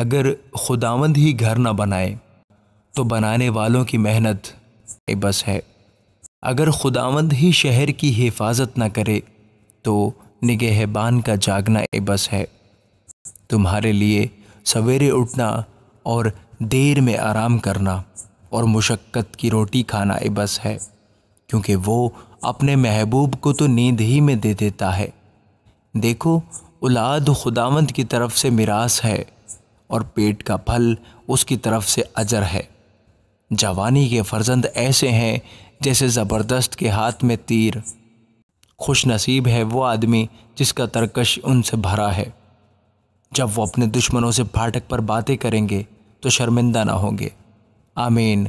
अगर खुदावंद ही घर ना बनाए तो बनाने वालों की मेहनत बस है अगर खुदावंद ही शहर की हिफाजत ना करे तो निगहबान का जागना बस है तुम्हारे लिए सवेरे उठना और देर में आराम करना और मुशक्क़त की रोटी खाना बस है क्योंकि वो अपने महबूब को तो नींद ही में दे देता है देखो औलाद खुदावंद की तरफ से मिरास है और पेट का फल उसकी तरफ से अजर है जवानी के फर्जंद ऐसे हैं जैसे ज़बरदस्त के हाथ में तीर खुश नसीब है वो आदमी जिसका तरकश उनसे भरा है जब वो अपने दुश्मनों से फाटक पर बातें करेंगे तो शर्मिंदा ना होंगे आमीन